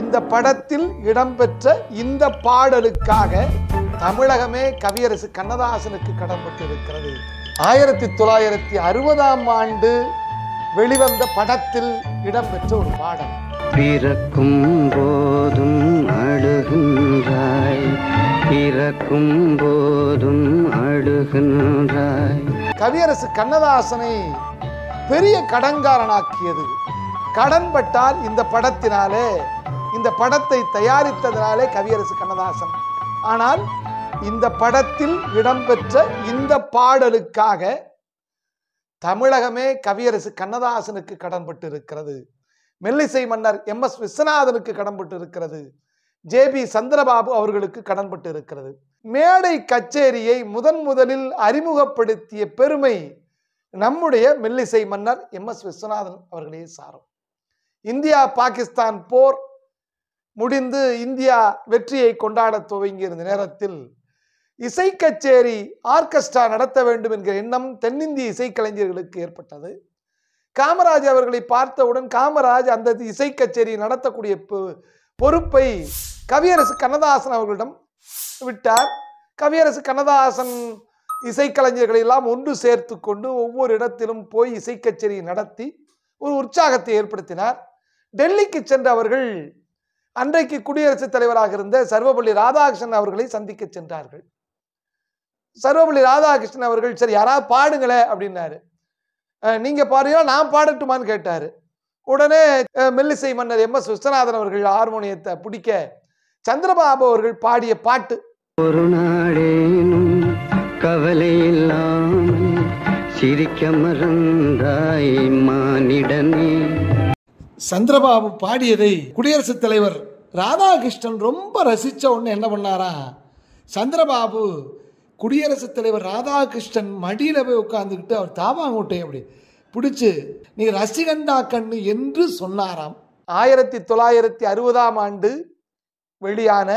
இந்த படத்தில் இடம்பெற்ற இந்த பாடலுக்காக தமிழகமே கவியரசு கண்ணதாசனுக்கு கடன்பட்டிருக்கிறது ஆயிரத்தி தொள்ளாயிரத்தி அறுபதாம் ஆண்டு வெளிவந்த படத்தில் இடம்பெற்ற ஒரு பாடல் பிறக்கும் போதும் அழுகின்றாய் பிறக்கும் போதும் அழுகின்றாய் கவியரசு கண்ணதாசனை பெரிய கடன்காரனாக்கியது கடன்பட்டால் இந்த படத்தினாலே இந்த படத்தை தயாரித்ததனாலே கவியரசு கண்ணதாசன் ஆனால் இந்த படத்தில் இடம்பெற்ற இந்த பாடலுக்காக தமிழகமே கவியரசு கண்ணதாசனுக்கு கடன்பட்டு இருக்கிறது மெல்லிசை மன்னர் எம் எஸ் விஸ்வநாதனுக்கு கடன்பட்டு இருக்கிறது ஜே பி சந்திரபாபு அவர்களுக்கு கடன்பட்டு இருக்கிறது மேடை கச்சேரியை முதன் முதலில் அறிமுகப்படுத்திய பெருமை நம்முடைய மெல்லிசை மன்னர் எம் எஸ் விஸ்வநாதன் அவர்களே சாரும் இந்தியா பாகிஸ்தான் போர் முடிந்து இந்தியா வெற்றியை கொண்டாட துவங்கியிருந்த நேரத்தில் இசை கச்சேரி ஆர்கெஸ்ட்ரா நடத்த வேண்டும் என்கிற எண்ணம் தென்னிந்திய இசைக்கலைஞர்களுக்கு ஏற்பட்டது காமராஜ் அவர்களை பார்த்தவுடன் காமராஜ் அந்த இசை கச்சேரி நடத்தக்கூடிய பொறுப்பை கவியரசு கண்ணதாசன் அவர்களிடம் விட்டார் கவியரசு கண்ணதாசன் இசைக்கலைஞர்களை எல்லாம் ஒன்று சேர்த்து கொண்டு ஒவ்வொரு இடத்திலும் போய் இசை கச்சேரி நடத்தி ஒரு உற்சாகத்தை ஏற்படுத்தினார் டெல்லிக்கு சென்ற அவர்கள் அன்றைக்கு குடியரசுத் தலைவராக இருந்த சர்வபள்ளி ராதாகிருஷ்ணன் அவர்களை சந்திக்க சென்றார்கள் சர்வபள்ளி ராதாகிருஷ்ணன் அவர்கள் சரி யாராவது பாடுங்களே அப்படின்னாரு நீங்க பாடுறீங்களா நான் பாடட்டுமான்னு கேட்டாரு உடனே மெல்லிசை மன்னர் எம் எஸ் விஸ்வநாதன் அவர்கள் ஹார்மோனியத்தை பிடிக்க சந்திரபாபு அவர்கள் பாடிய பாட்டு ஒரு நாடேனும் கவலை இல்லாமல் சிரிக்க மறந்தாய் மானிடனே சந்திரபாபு பாடியதை குடியரசுத் தலைவர் ராதாகிருஷ்ணன் ரொம்ப ரசித்த ஒன்று என்ன பண்ணாரா சந்திரபாபு குடியரசுத் தலைவர் ராதாகிருஷ்ணன் மடியில் போய் உட்காந்துக்கிட்டு அவர் தாவாங்கூட்டை அப்படி பிடிச்சி நீ ரசிகண்டா கண்ணு என்று சொன்னாராம் ஆயிரத்தி தொள்ளாயிரத்தி அறுபதாம் ஆண்டு வெளியான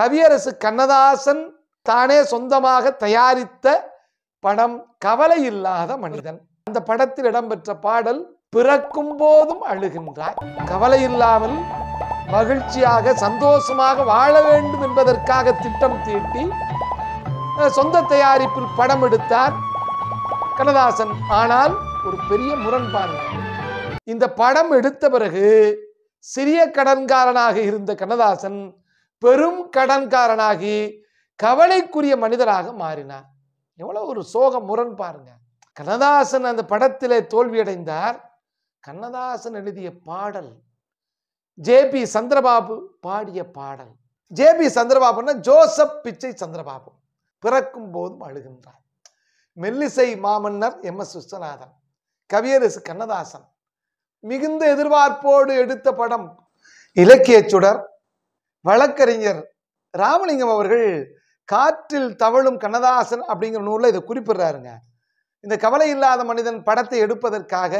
கவியரசு கண்ணதாசன் தானே சொந்தமாக தயாரித்த படம் கவலை இல்லாத மனிதன் அந்த படத்தில் இடம்பெற்ற பாடல் பிறக்கும் போதும் அழுகின்றாய் கவலை இல்லாமல் மகிழ்ச்சியாக சந்தோஷமாக வாழ வேண்டும் என்பதற்காக திட்டம் தீட்டி சொந்த தயாரிப்பில் படம் எடுத்தார் கண்ணதாசன் ஆனால் ஒரு பெரிய முரண்பாடு இந்த படம் எடுத்த பிறகு சிறிய கடன்காரனாக இருந்த கண்ணதாசன் பெரும் கடன்காரனாகி கவலைக்குரிய மனிதராக மாறினார் எவ்வளோ ஒரு சோக முரண் பாருங்க கண்ணதாசன் அந்த படத்திலே தோல்வியடைந்தார் கண்ணதாசன் எழுதிய பாடல் ஜே பி சந்திரபாபு பாடிய பாடல் ஜே பி சந்திரபாபுனா ஜோசப் பிச்சை சந்திரபாபு பிறக்கும் போதும் அழுகின்றார் மெல்லிசை மாமன்னர் எம் எஸ் விஸ்வநாதன் கவியரசு கண்ணதாசன் மிகுந்த எதிர்பார்ப்போடு எடுத்த படம் இலக்கிய சுடர் வழக்கறிஞர் ராமலிங்கம் அவர்கள் காற்றில் தவழும் கண்ணதாசன் அப்படிங்கிற நூலில் இதை குறிப்பிடுறாருங்க இந்த கவலை இல்லாத மனிதன் படத்தை எடுப்பதற்காக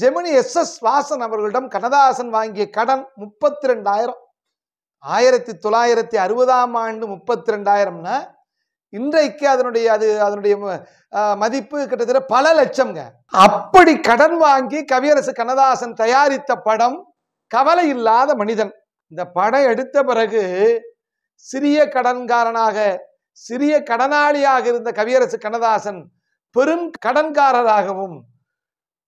ஜெமினி எஸ் எஸ் வாசன் அவர்களிடம் கனதாசன் வாங்கிய கடன் முப்பத்தி ரெண்டாயிரம் ஆயிரத்தி தொள்ளாயிரத்தி அறுபதாம் ஆண்டு முப்பத்தி ரெண்டாயிரம்னா இன்றைக்கு அதனுடைய அது அதனுடைய மதிப்பு கிட்டத்தட்ட பல லட்சம்ங்க அப்படி கடன் வாங்கி கவியரசு கனதாசன் தயாரித்த படம் கவலை இல்லாத மனிதன் இந்த படம் எடுத்த பிறகு சிறிய கடன்காரனாக சிறிய கடனாளியாக இருந்த கவியரசு கனதாசன் பெரும் கடன்காரராகவும்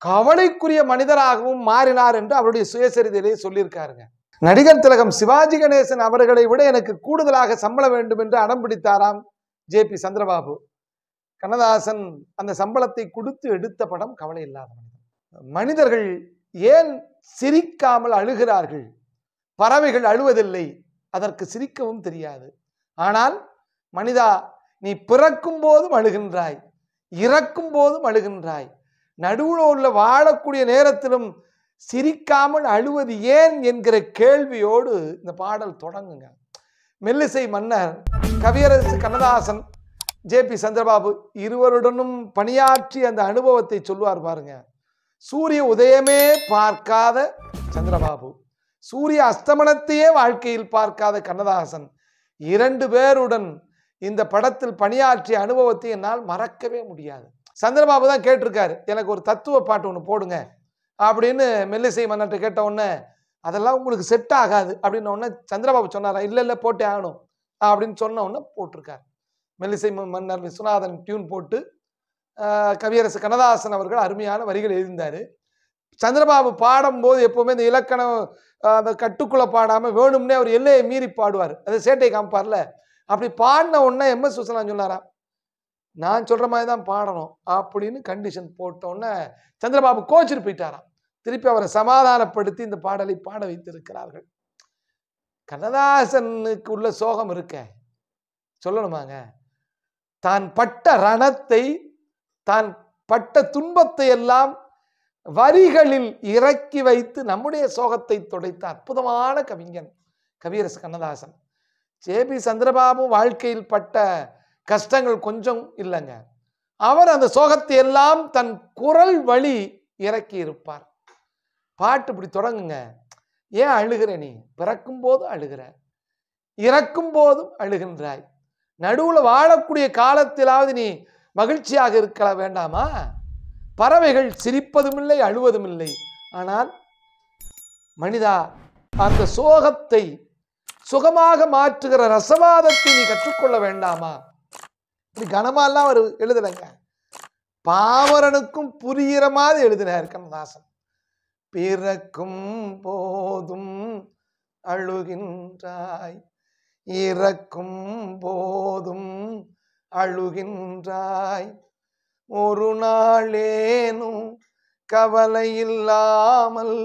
கவலைக்குரிய மனிதராகவும் மாறினார் என்று அவருடைய சுயசரிதையிலே சொல்லியிருக்காருங்க நடிகர் திலகம் சிவாஜி கணேசன் அவர்களை விட எனக்கு கூடுதலாக சம்பள வேண்டும் என்று அடம் பிடித்தாராம் ஜே பி சந்திரபாபு கண்ணதாசன் அந்த சம்பளத்தை கொடுத்து எடுத்த படம் கவலை இல்லாத மனிதர்கள் ஏன் சிரிக்காமல் அழுகிறார்கள் பறவைகள் அழுவதில்லை அதற்கு சிரிக்கவும் தெரியாது ஆனால் மனிதா நீ பிறக்கும் போதும் அழுகின்றாய் இறக்கும் போதும் அழுகின்றாய் நடுவில் உள்ள வாழக்கூடிய நேரத்திலும் சிரிக்காமல் அழுவது ஏன் என்கிற கேள்வியோடு இந்த பாடல் தொடங்குங்க மெல்லிசை மன்னர் கவியரசு கண்ணதாசன் ஜே பி சந்திரபாபு இருவருடனும் பணியாற்றி அந்த அனுபவத்தை சொல்லுவார் பாருங்க சூரிய உதயமே பார்க்காத சந்திரபாபு சூரிய அஸ்தமனத்தையே வாழ்க்கையில் பார்க்காத கண்ணதாசன் இரண்டு பேருடன் இந்த படத்தில் பணியாற்றிய அனுபவத்தை என்னால் மறக்கவே முடியாது சந்திரபாபு தான் கேட்டிருக்காரு எனக்கு ஒரு தத்துவ பாட்டு ஒன்று போடுங்க அப்படின்னு மெல்லிசை மன்னர்கிட்ட கேட்ட உடனே அதெல்லாம் உங்களுக்கு செட் ஆகாது அப்படின்னு உடனே சந்திரபாபு சொன்னாரா இல்லை இல்லை போட்டே ஆகணும் அப்படின்னு சொன்ன உடனே போட்டிருக்காரு மெல்லிசை மன்னர் விஸ்வநாதன் டியூன் போட்டு கவியரசு கண்ணதாசன் அவர்கள் அருமையான வரிகள் எழுதியிருந்தார் சந்திரபாபு பாடும்போது எப்போவுமே இந்த இலக்கணம் அந்த கட்டுக்குள்ளே பாடாமல் வேணும்னே அவர் எல்லையை மீறி பாடுவார் அது சேட்டை காமிப்பார்ல அப்படி பாடின உடனே எம் எஸ் சொன்னாராம் நான் சொல்கிற மாதிரி தான் பாடணும் அப்படின்னு கண்டிஷன் போட்டோன்னே சந்திரபாபு கோச்சிட்டு போயிட்டாராம் திருப்பி அவரை சமாதானப்படுத்தி இந்த பாடலை பாட வைத்திருக்கிறார்கள் கண்ணதாசனுக்கு உள்ள சோகம் இருக்க சொல்லணுமாங்க தான் பட்ட ரணத்தை தான் பட்ட துன்பத்தை எல்லாம் வரிகளில் இறக்கி வைத்து நம்முடைய சோகத்தை துடைத்த அற்புதமான கவிஞன் கவியரசு கண்ணதாசன் ஜே பி சந்திரபாபு வாழ்க்கையில் பட்ட கஷ்டங்கள் கொஞ்சம் இல்லைங்க அவர் அந்த சோகத்தை எல்லாம் தன் குரல் வழி இறக்கி இருப்பார் பாட்டு இப்படி தொடங்குங்க ஏன் அழுகிற நீ பிறக்கும் போது அழுகிற இறக்கும் போதும் அழுகின்றாய் நடுவில் வாழக்கூடிய காலத்திலாவது நீ மகிழ்ச்சியாக இருக்கல வேண்டாமா பறவைகள் சிரிப்பதும் இல்லை அழுவதும் இல்லை ஆனால் மனிதா அந்த சோகத்தை சுகமாக மாற்றுகிற ரசவாதத்தை நீ கற்றுக்கொள்ள வேண்டாமா இப்படி கனமாலாம் அவர் எழுதலைங்க பாவரனுக்கும் புரிகிற மாதிரி எழுதினார் கண்ணதாசன் பிறக்கும் போதும் அழுகின்றாய் இறக்கும் போதும் அழுகின்றாய் ஒரு நாளேனும் கவலை இல்லாமல்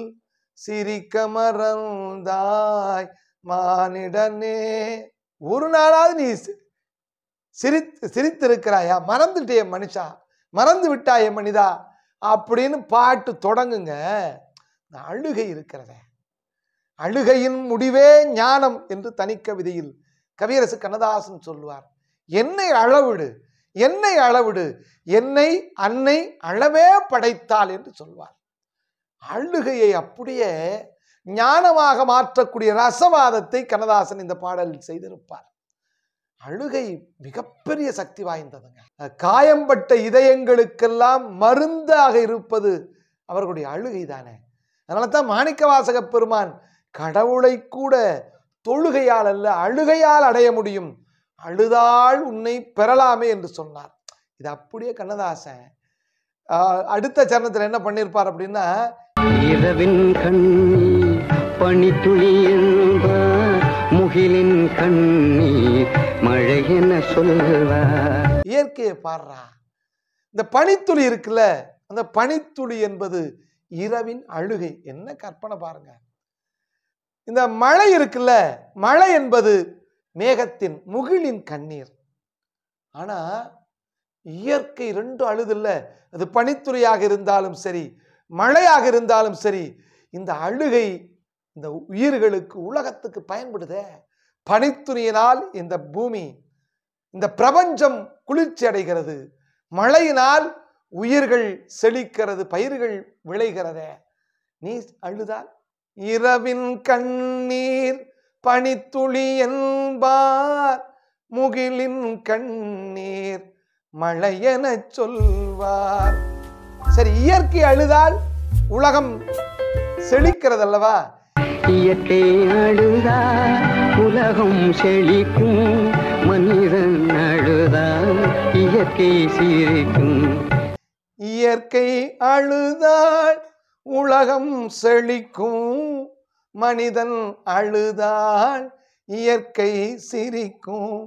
சிரிக்க மறந்தாய் மானிடனே ஒரு நாளாவது நீ சிரித்து சிரித்திருக்கிறாயா மறந்துட்டே மனுஷா மறந்து என் மனிதா அப்படின்னு பாட்டு தொடங்குங்க அழுகை இருக்கிறத அழுகையின் முடிவே ஞானம் என்று தனிக்கவிதையில் கவியரசு கண்ணதாசன் சொல்லுவார் என்னை அளவிடு என்னை அளவிடு என்னை அன்னை அளவே படைத்தாள் என்று சொல்வார் அழுகையை அப்படியே ஞானமாக மாற்றக்கூடிய ரசவாதத்தை கண்ணதாசன் இந்த பாடலில் செய்திருப்பார் அழுகை மிகப்பெரிய சக்தி வாய்ந்ததுங்க காயம்பட்ட இதயங்களுக்கெல்லாம் மருந்தாக இருப்பது அவர்களுடைய அழுகை தானே அதனால தான் மாணிக்க வாசக பெருமான் கடவுளை கூட தொழுகையால் அல்ல அழுகையால் அடைய முடியும் அழுதால் உன்னை பெறலாமே என்று சொன்னார் இது அப்படியே கண்ணதாசன் அடுத்த சரணத்தில் என்ன பண்ணியிருப்பார் அப்படின்னா இரவின் கண்ணி முகிலின் கண்ணீர் மழை என்ன சொல்லுவ இயற்கையை பாடுறா இந்த பனித்துளி இருக்குல்ல அந்த பனித்துளி என்பது இரவின் அழுகை என்ன கற்பனை பாருங்க இந்த மழை இருக்குல்ல மழை என்பது மேகத்தின் முகிலின் கண்ணீர் ஆனா இயற்கை ரெண்டும் அழுதில்ல அது பனித்துறையாக இருந்தாலும் சரி மழையாக இருந்தாலும் சரி இந்த அழுகை இந்த உயிர்களுக்கு உலகத்துக்கு பயன்படுதே பனித்துணியினால் இந்த பூமி இந்த பிரபஞ்சம் குளிர்ச்சி அடைகிறது மழையினால் உயிர்கள் செழிக்கிறது பயிர்கள் விளைகிறதே நீ அழுதால் இரவின் கண்ணீர் பனித்துளி என்பார் முகிலின் கண்ணீர் என சொல்வார் சரி இயற்கை அழுதால் உலகம் செழிக்கிறது அல்லவா சத்தியத்தை அழுதா உலகம் செழிக்கும் மனிதன் அழுதா இயற்கை சீரிக்கும் இயற்கை அழுதாள் உலகம் செழிக்கும் மனிதன் அழுதாள் இயற்கை சிரிக்கும்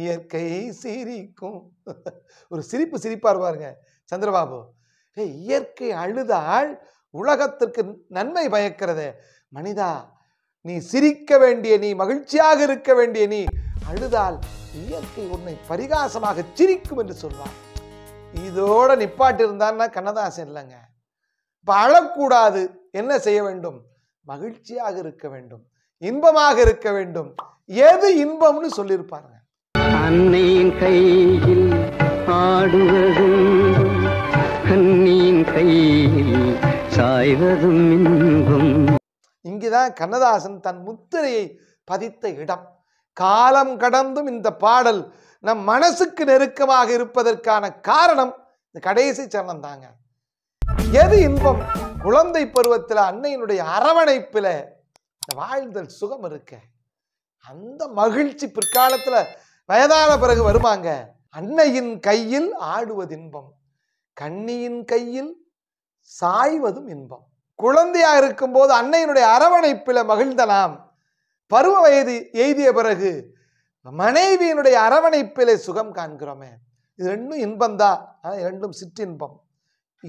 இயற்கை சிரிக்கும் ஒரு சிரிப்பு சிரிப்பார் பாருங்க சந்திரபாபு இயற்கை அழுதால் உலகத்திற்கு நன்மை பயக்கிறதே மனிதா நீ சிரிக்க வேண்டிய நீ மகிழ்ச்சியாக இருக்க வேண்டிய நீ அழுதால் இயற்கை உன்னை பரிகாசமாக சிரிக்கும் என்று சொல்வார் இதோட நிப்பாட்டு இருந்தான்னா கண்ணதாசன் இல்லைங்க இப்போ அழக்கூடாது என்ன செய்ய வேண்டும் மகிழ்ச்சியாக இருக்க வேண்டும் இன்பமாக இருக்க வேண்டும் எது இன்பம்னு சொல்லியிருப்பாருங்க அன்னையின் கையில் ஆடுவதும் கண்ணியின் கையில் சாய்வதும் இதுதான் கண்ணதாசன் தன் முத்திரையை பதித்த இடம் காலம் கடந்தும் இந்த பாடல் நம் மனசுக்கு நெருக்கமாக இருப்பதற்கான காரணம் இந்த கடைசி சரணம் தாங்க எது இன்பம் குழந்தை பருவத்தில் அன்னையினுடைய அரவணைப்பில் இந்த வாழ்தல் சுகம் இருக்க அந்த மகிழ்ச்சி பிற்காலத்தில் வயதான பிறகு வருவாங்க அன்னையின் கையில் ஆடுவது இன்பம் கண்ணியின் கையில் சாய்வதும் இன்பம் குழந்தையாக இருக்கும்போது அன்னையினுடைய அரவணைப்பில் மகிழ்ந்த நாம் பருவ வயது எய்திய பிறகு மனைவியினுடைய அரவணைப்பிலே சுகம் காண்கிறோமே இது ரெண்டும் இன்பம்தான் ஆனால் ரெண்டும் சிற்றின்பம்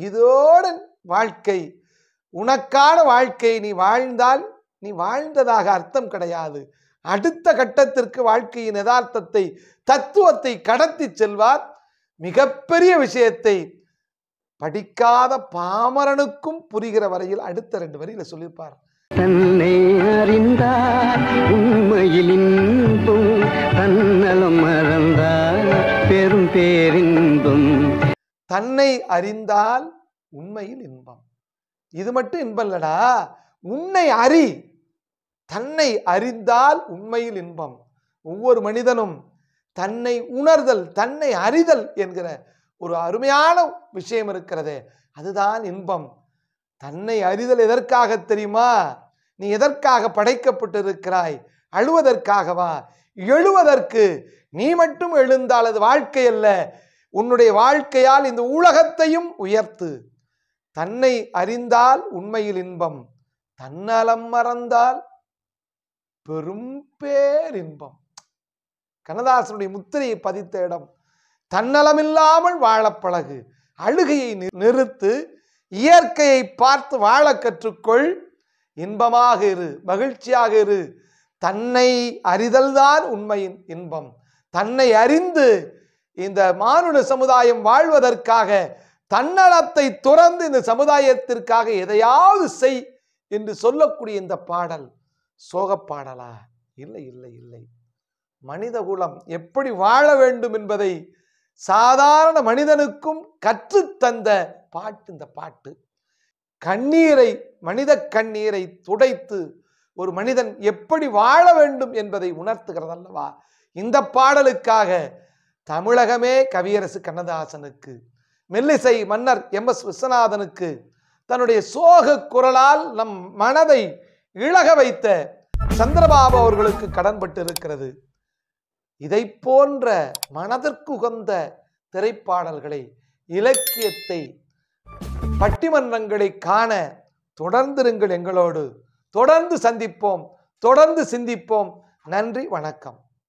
இதோடு வாழ்க்கை உனக்கான வாழ்க்கை நீ வாழ்ந்தால் நீ வாழ்ந்ததாக அர்த்தம் கிடையாது அடுத்த கட்டத்திற்கு வாழ்க்கையின் யதார்த்தத்தை தத்துவத்தை கடத்தி செல்வார் மிகப்பெரிய விஷயத்தை படிக்காத பாமரனுக்கும் புரிகிற வரையில் அடுத்த ரெண்டு வரையில் சொல்லியிருப்பார் தன்னை அறிந்தார் உண்மையில் தன்னலம் மறந்தார் பெரும் பேரின்பம் தன்னை அறிந்தால் உண்மையில் இன்பம் இது மட்டும் இன்பம் இல்லடா உன்னை அறி தன்னை அறிந்தால் உண்மையில் இன்பம் ஒவ்வொரு மனிதனும் தன்னை உணர்தல் தன்னை அறிதல் என்கிற ஒரு அருமையான விஷயம் இருக்கிறது அதுதான் இன்பம் தன்னை அறிதல் எதற்காக தெரியுமா நீ எதற்காக படைக்கப்பட்டிருக்கிறாய் அழுவதற்காகவா எழுவதற்கு நீ மட்டும் எழுந்தால் அது வாழ்க்கை அல்ல உன்னுடைய வாழ்க்கையால் இந்த உலகத்தையும் உயர்த்து தன்னை அறிந்தால் உண்மையில் இன்பம் தன்னலம் மறந்தால் பெரும் இன்பம் கண்ணதாசனுடைய முத்திரையை பதித்த இடம் தன்னலமில்லாமல் வாழப்பழகு அழுகையை நிறுத்து இயற்கையை பார்த்து வாழ கற்றுக்கொள் இன்பமாக இரு மகிழ்ச்சியாக இரு தன்னை அறிதல்தான் உண்மையின் இன்பம் தன்னை அறிந்து இந்த மானுட சமுதாயம் வாழ்வதற்காக தன்னலத்தை துறந்து இந்த சமுதாயத்திற்காக எதையாவது செய் என்று சொல்லக்கூடிய இந்த பாடல் சோகப்பாடலா இல்லை இல்லை இல்லை மனித குலம் எப்படி வாழ வேண்டும் என்பதை சாதாரண மனிதனுக்கும் கற்றுத்தந்த பாட்டு இந்த பாட்டு கண்ணீரை மனித கண்ணீரை துடைத்து ஒரு மனிதன் எப்படி வாழ வேண்டும் என்பதை உணர்த்துகிறது அல்லவா இந்த பாடலுக்காக தமிழகமே கவியரசு கண்ணதாசனுக்கு மெல்லிசை மன்னர் எம் எஸ் விஸ்வநாதனுக்கு தன்னுடைய சோக குரலால் நம் மனதை இழக வைத்த சந்திரபாபு அவர்களுக்கு கடன்பட்டு இருக்கிறது இதை போன்ற மனதிற்கு உகந்த திரைப்பாடல்களை இலக்கியத்தை பட்டிமன்றங்களை காண தொடர்ந்திருங்கள் எங்களோடு தொடர்ந்து சந்திப்போம் தொடர்ந்து சிந்திப்போம் நன்றி வணக்கம்